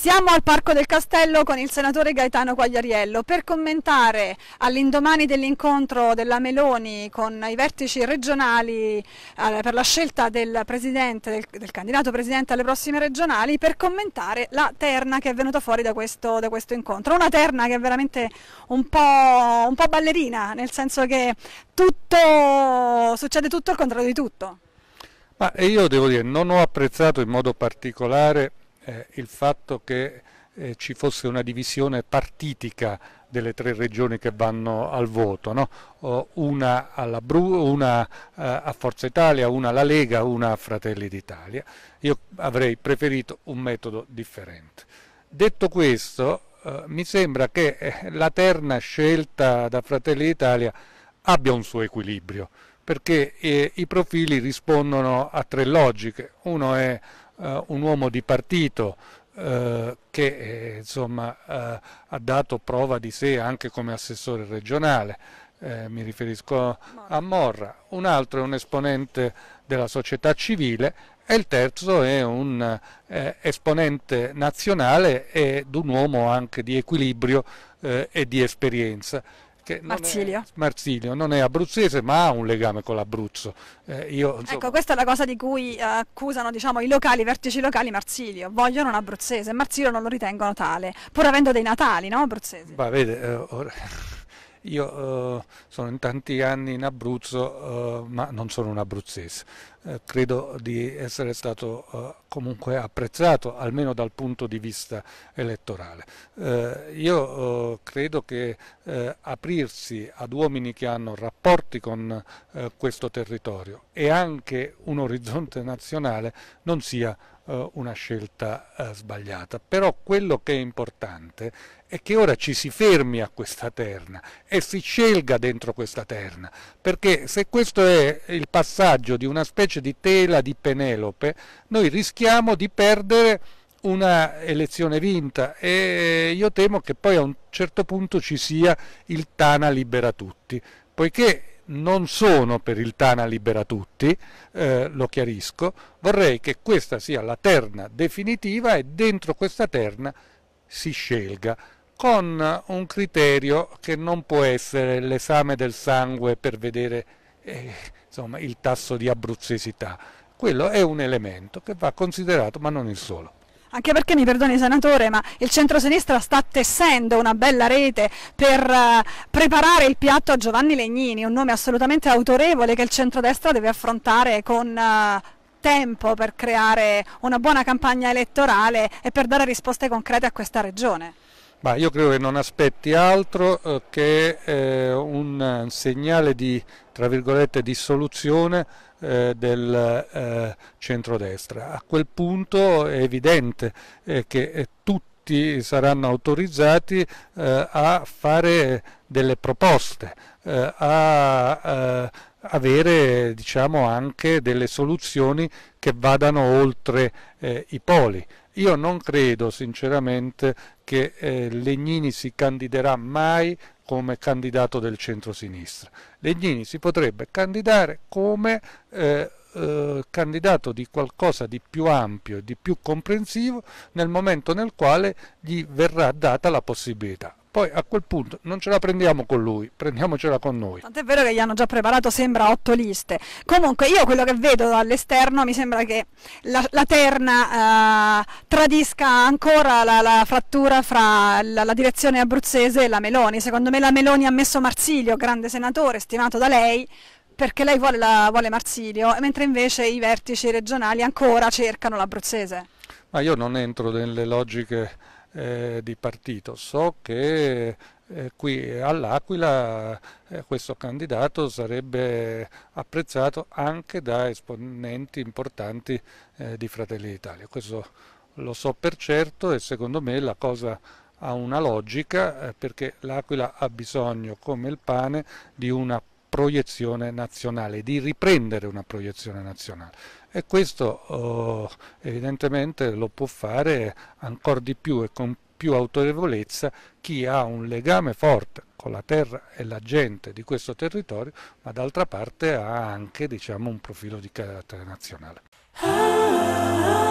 Siamo al Parco del Castello con il senatore Gaetano Quagliariello per commentare all'indomani dell'incontro della Meloni con i vertici regionali eh, per la scelta del, del, del, candidato presidente alle prossime regionali per commentare la terna che è venuta fuori da questo, da questo incontro. Una terna che è veramente un po', un po ballerina, nel senso che tutto, succede tutto al contrario di tutto. Ma io devo dire, non ho apprezzato in modo particolare eh, il fatto che eh, ci fosse una divisione partitica delle tre regioni che vanno al voto, no? una, Bru, una eh, a Forza Italia, una alla Lega, una a Fratelli d'Italia. Io avrei preferito un metodo differente. Detto questo, eh, mi sembra che eh, la terna scelta da Fratelli d'Italia abbia un suo equilibrio, perché eh, i profili rispondono a tre logiche. Uno è eh, un uomo di partito eh, che eh, insomma, eh, ha dato prova di sé anche come assessore regionale, eh, mi riferisco a Morra, un altro è un esponente della società civile e il terzo è un esponente nazionale ed un uomo anche di equilibrio e di esperienza che Marsilio. Non è, Marsilio non è abruzzese ma ha un legame con l'Abruzzo. Eh, io, insomma... Ecco, questa è la cosa di cui eh, accusano diciamo, i locali, i vertici locali Marsilio, vogliono un abruzzese, Marsilio non lo ritengono tale, pur avendo dei natali no, abruzzesi. Va, bene, eh, ora... Io eh, sono in tanti anni in Abruzzo, eh, ma non sono un abruzzese. Eh, credo di essere stato eh, comunque apprezzato, almeno dal punto di vista elettorale. Eh, io eh, credo che aprirsi ad uomini che hanno rapporti con questo territorio e anche un orizzonte nazionale non sia eh, una scelta eh, sbagliata. Però quello che è importante è che ora ci si fermi a questa terna e si scelga dentro questa terna, perché se questo è il passaggio di una specie di tela di Penelope, noi rischiamo di perdere una elezione vinta e io temo che poi a un certo punto ci sia il Tana libera tutti, poiché non sono per il Tana libera tutti, eh, lo chiarisco, vorrei che questa sia la terna definitiva e dentro questa terna si scelga con un criterio che non può essere l'esame del sangue per vedere eh, insomma, il tasso di abruzzesità. Quello è un elemento che va considerato, ma non il solo. Anche perché, mi perdoni senatore, ma il centrosinistra sta tessendo una bella rete per uh, preparare il piatto a Giovanni Legnini, un nome assolutamente autorevole che il centrodestra deve affrontare con uh, tempo per creare una buona campagna elettorale e per dare risposte concrete a questa regione. Ma io credo che non aspetti altro eh, che eh, un eh, segnale di, tra virgolette, dissoluzione del centrodestra. A quel punto è evidente che tutti tutti saranno autorizzati eh, a fare delle proposte, eh, a eh, avere diciamo, anche delle soluzioni che vadano oltre eh, i poli. Io non credo sinceramente che eh, Legnini si candiderà mai come candidato del centro-sinistra. Legnini si potrebbe candidare come eh, eh, candidato di qualcosa di più ampio e di più comprensivo nel momento nel quale gli verrà data la possibilità poi a quel punto non ce la prendiamo con lui, prendiamocela con noi. Tant'è vero che gli hanno già preparato, sembra, otto liste. Comunque io quello che vedo dall'esterno mi sembra che la, la terna eh, tradisca ancora la, la frattura fra la, la, direzione abruzzese e la Meloni. Secondo me la Meloni ha messo Marsilio, grande senatore, stimato da lei, perché lei vuole, la, vuole Marsilio, mentre invece i vertici regionali ancora cercano l'abruzzese. Ma io non entro nelle logiche eh, di partito, so che eh, qui all'Aquila eh, questo candidato sarebbe apprezzato anche da esponenti importanti eh, di Fratelli d'Italia. Questo lo so per certo e secondo me la cosa ha una logica eh, perché l'Aquila ha bisogno come il pane di una proiezione nazionale, di riprendere una proiezione nazionale e questo oh, evidentemente lo può fare ancora di più e con più autorevolezza chi ha un legame forte con la terra e la gente di questo territorio, ma d'altra parte ha anche diciamo, un profilo di carattere nazionale.